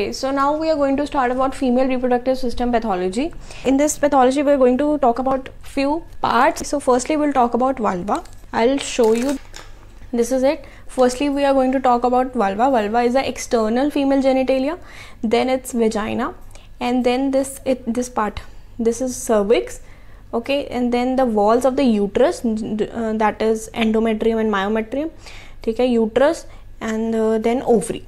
Okay, so now we are going to start about female reproductive system pathology. In this pathology, we are going to talk about few parts. So firstly, we'll talk about vulva. I'll show you. This is it. Firstly, we are going to talk about vulva. Vulva is the external female genitalia. Then it's vagina, and then this it this part. This is cervix. Okay, and then the walls of the uterus uh, that is endometrium and myometrium. Okay, uterus and uh, then ovary.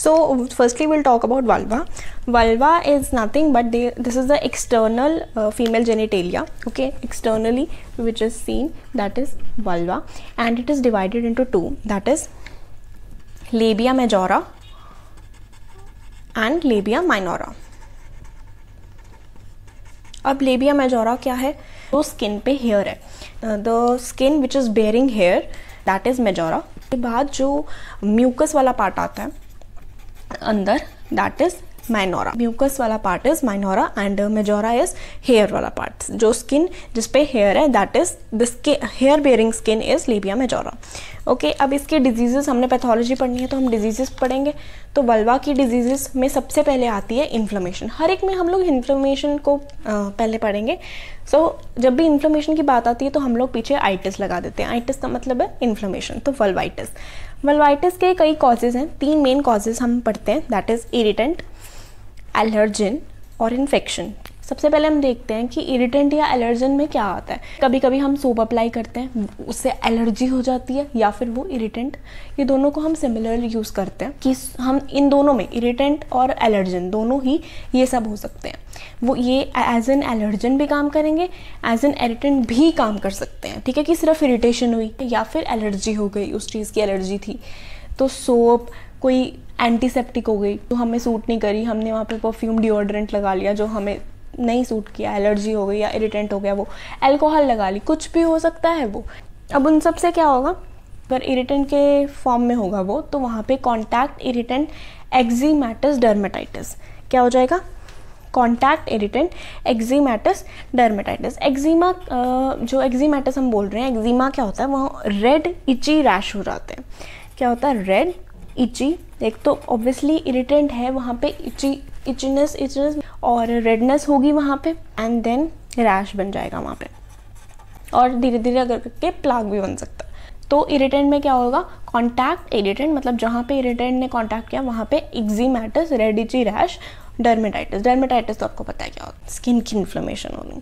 So firstly we'll talk about vulva. Vulva is nothing but they, this is the external uh, female genitalia okay externally which is seen that is vulva and it is divided into two that is labia majora and labia minora अब labia majora क्या है तो skin पे hair है the skin which is bearing hair that is majora के बाद जो mucus वाला पार्ट आता है अंदर दैट इज माइनोरा म्यूकस वाला part is minora and majora is hair वाला पार्ट जो स्किन जिसपे हेयर है दैट इज दिस के hair bearing skin is labia majora okay अब इसके डिजीज़ेस हमने पैथोलॉजी पढ़नी है तो हम डिजीज़ेस पढ़ेंगे तो वल्वा की डिजीज़ेस में सबसे पहले आती है इन्फ्लोमेशन हर एक में हम लोग इन्फ्लोमेशन को पहले पढ़ेंगे सो so, जब भी इन्फ्लोमेशन की बात आती है तो हम लोग पीछे आइटिस लगा देते हैं आइटिस का मतलब है इन्फ्लोमेशन तो वल्वाइटिस वलवाइटिस के कई कॉजेज़ हैं तीन मेन कॉजेज़ हम पढ़ते हैं दैट इज़ इरीटेंट एलर्जिन और इन्फेक्शन सबसे पहले हम देखते हैं कि इरिटेंट या एलर्जन में क्या आता है कभी कभी हम सोप अप्लाई करते हैं उससे एलर्जी हो जाती है या फिर वो इरिटेंट ये दोनों को हम सिमिलर यूज़ करते हैं कि हम इन दोनों में इरिटेंट और एलर्जन दोनों ही ये सब हो सकते हैं वो ये एज एन एलर्जन भी काम करेंगे एज एन एरिटेंट भी काम कर सकते हैं ठीक है कि सिर्फ इरिटेशन हुई या फिर एलर्जी हो गई उस चीज़ की एलर्जी थी तो सोप कोई एंटीसेप्टिक हो गई तो हमें सूट नहीं करी हमने वहाँ पे परफ्यूम डिओड्रेंट लगा लिया जो हमें नहीं सूट किया एलर्जी हो गई या इरिटेंट हो गया वो एल्कोहल लगा ली कुछ भी हो सकता है वो अब उन सब से क्या होगा अगर इरिटेंट के फॉर्म में होगा वो तो वहाँ पे कॉन्टैक्ट इरिटेंट एक्जीमैटस डर्मेटाइटिस क्या हो जाएगा contact irritant eczematous dermatitis eczema जो एक्जीमैटस हम बोल रहे हैं एक्जीमा क्या होता है वहाँ रेड इची रैश हो जाते हैं क्या होता है रेड इची एक तो ऑब्वियसली इरिटेंट है वहाँ पे इची इचनेस इचनेस और रेडनेस होगी वहाँ पे एंड देन रैश बन जाएगा वहाँ पे और धीरे धीरे अगर करके प्लाग भी बन सकता है तो इरिटेंट में क्या होगा कॉन्टैक्ट इरिटेंट मतलब जहाँ पे इरिटेंट ने कॉन्टैक्ट किया वहाँ पे red itchy rash dermatitis dermatitis तो आपको पता है क्या होगा स्किन की इन्फ्लेमेशन होगी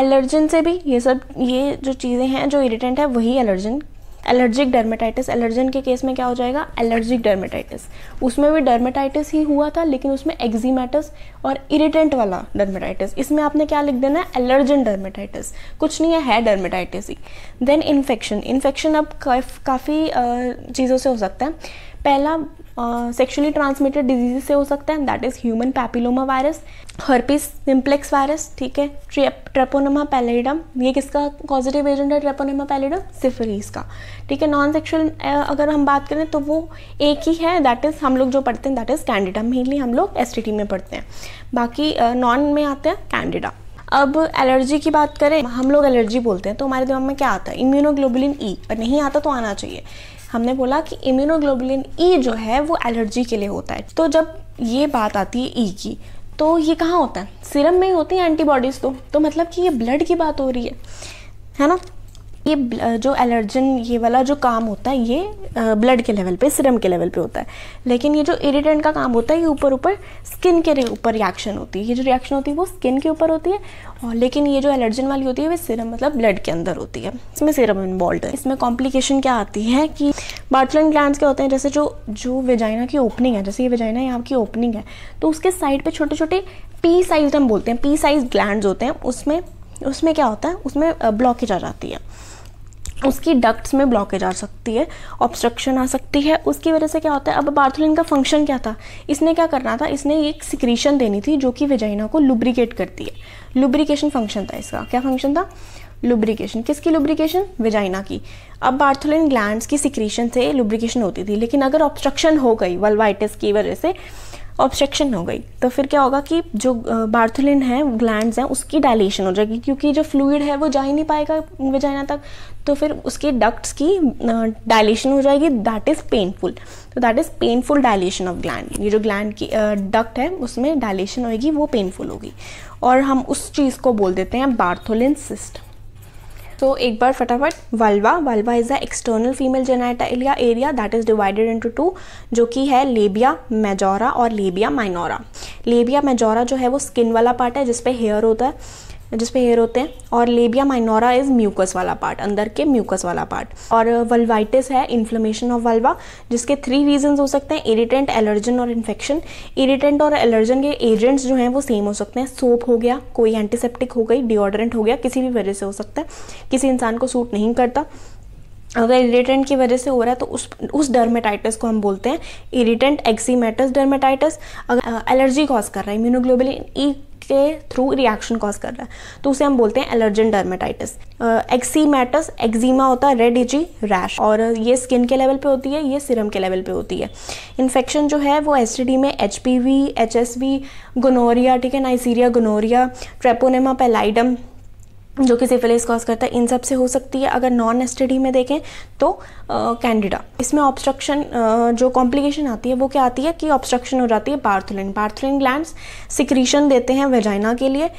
एलर्जन से भी ये सब ये जो चीज़ें हैं जो इरिटेंट है वही एलर्जन एलर्जिक डर्मेटाइटिस एलर्जन के केस में क्या हो जाएगा एलर्जिक डर्मेटाइटिस उसमें भी डर्मेटाइटिस ही हुआ था लेकिन उसमें एक्जिमेटस और इरिटेंट वाला डर्मेटाइटिस इसमें आपने क्या लिख देना है एलर्जन डर्मेटाइटिस कुछ नहीं है है डर्मेटाइटिस ही देन इन्फेक्शन इन्फेक्शन अब काफ़ी चीज़ों से हो सकता है पहला सेक्शुअली ट्रांसमिटेड डिजीज से हो सकता है that is human papilloma virus herpes simplex virus ठीक है ट्रेपोनोमा पैलेडम ये किसका पॉजिटिव एजेंट है ट्रेपोनोमा पैलेडम सिफरीज का ठीक है नॉन सेक्शुअल अगर हम बात करें तो वो एक ही है दैट इज़ हम लोग जो पढ़ते हैं दैट इज़ कैंडिडा मेनली हम लोग एस में पढ़ते हैं बाकी नॉन uh, में आते हैं कैंडिडा अब एलर्जी की बात करें हम लोग एलर्जी बोलते हैं तो हमारे दिमाग में क्या आता है इम्यूनोग्लोबुलिन ई e. नहीं आता तो आना चाहिए हमने बोला कि इम्यूनोग्लोबुलिन ई e जो है वो एलर्जी के लिए होता है तो जब ये बात आती है ई e की तो ये कहाँ होता है सिरम में होती है एंटीबॉडीज़ तो तो मतलब कि ये ब्लड की बात हो रही है है ना ये जो एलर्जन ये वाला जो काम होता है ये ब्लड के लेवल पे सिरम के लेवल पे होता है लेकिन ये जो इरिटेंट का काम होता है ये ऊपर ऊपर स्किन के ऊपर रिएक्शन होती है ये जो रिएक्शन होती है वो स्किन के ऊपर होती है और लेकिन ये जो एलर्जन वाली होती है वो सिरम मतलब ब्लड के अंदर होती है इसमें सिरम इन्वॉल्व है इसमें कॉम्प्लिकेशन क्या आती है कि बार्टलन ग्लैंड क्या होते हैं जैसे जो जो वेजाइना की ओपनिंग है जैसे ये वेजाइना यहाँ की ओपनिंग है तो उसके साइड पर छोटे छोटे पी साइज हम बोलते हैं पी साइज ग्लैंड होते हैं उसमें उसमें क्या होता है उसमें ब्लॉकेज आ जाती है उसकी डक्ट्स में ब्लॉकेज आ सकती है ऑब्स्ट्रक्शन आ सकती है उसकी वजह से क्या होता है अब बार्थोलिन का फंक्शन क्या था इसने क्या करना था इसने एक सिक्रीशन देनी थी जो कि वेजाइना को लुब्रिकेट करती है लुब्रिकेशन फंक्शन था इसका क्या फंक्शन था लुब्रिकेशन किसकी लुब्रिकेशन वेजाइना की अब बार्थोलिन ग्लैंड्स की सिक्रीशन से लुब्रिकेशन होती थी लेकिन अगर ऑब्स्ट्रक्शन हो गई वलवाइटिस की वजह से ऑब्स्ट्रक्शन हो गई तो फिर क्या होगा कि जो बार्थुलिन है ग्लैंड्स हैं उसकी डायलेशन हो जाएगी क्योंकि जो फ्लूड है वो जा ही नहीं पाएगा वेजाइना तक तो फिर उसके डक्ट्स की डायलेशन हो जाएगी दैट इज़ पेनफुल तो that is painful dilation of gland ये जो ग्लैंड की डक्ट है उसमें डायलेशन होएगी वो पेनफुल होगी और हम उस चीज़ को बोल देते हैं बार्थोलिन सिस्ट तो एक बार फटाफट vulva vulva is the external female genitalia area that is divided into two जो कि है लेबिया मेजोरा और लेबिया माइनोरा लेबिया मेजोरा जो है वो स्किन वाला पार्ट है जिसपे हेयर होता है जिसमें हेयर होते हैं और लेबिया माइनोरा इज़ म्यूकस वाला पार्ट अंदर के म्यूकस वाला पार्ट और वल्वाइटिस है इन्फ्लेमेशन ऑफ वल्वा जिसके थ्री रीजन हो सकते हैं इरिटेंट एलर्जन और इन्फेक्शन इरिटेंट और एलर्जन के एजेंट्स जो हैं वो सेम हो सकते हैं सोप हो गया कोई एंटीसेप्टिक हो गई डिओड्रेंट हो गया किसी भी वजह से हो सकता है किसी इंसान को सूट नहीं करता अगर इरीटेंट की वजह से हो रहा है तो उस उस डर्मेटाइटिस को हम बोलते हैं इरीटेंट एक्सीमेटस डर्मेटाइटिस अगर एलर्जी कॉज कर रहा है इम्यूनोग्लोबुलिन ई e के थ्रू रिएक्शन कॉज कर रहा है तो उसे हम बोलते हैं एलर्जन डर्मेटाइटिस एक्सीमेटस एक्जीमा होता है रेड इजी रैश और ये स्किन के लेवल पे होती है ये सिरम के लेवल पे होती है इन्फेक्शन जो है वो एस में H P V H S V gonorrhoea ठीक है नाइसीरिया गोनोरिया ट्रेपोनेमा पेलाइडम जो कि सिफिलिस कॉज करता है इन सब से हो सकती है अगर नॉन स्टडी में देखें तो कैंडिडा uh, इसमें ऑब्स्ट्रक्शन uh, जो कॉम्प्लिकेशन आती है वो क्या आती है कि ऑब्स्ट्रक्शन हो जाती है बार्थुलिन पार्थुलिन ग्लैंड सिक्रीशन देते हैं वेजाइना के लिए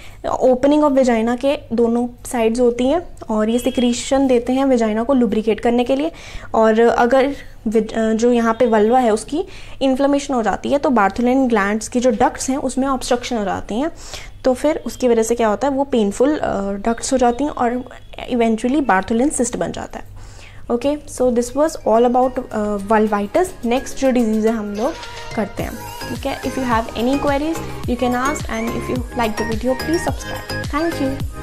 ओपनिंग ऑफ वेजाइना के दोनों साइड्स होती हैं और ये सिक्रीशन देते हैं वेजाइना को लुब्रिकेट करने के लिए और अगर जो यहाँ पे वल्वा है उसकी इन्फ्लेमेशन हो जाती है तो बार्थुलिन ग्लैंड्स की जो डक्ट्स हैं उसमें ऑब्स्ट्रक्शन हो जाती हैं तो फिर उसकी वजह से क्या होता है वो पेनफुल डक्ट्स हो जाती हैं और इवेंचुअली बार्थोलिन सिस्ट बन जाता है okay so this was all about vulvitis next जो डिजीज़ है हम लोग करते हैं ठीक है if you have any queries you can ask and if you like the video please subscribe thank you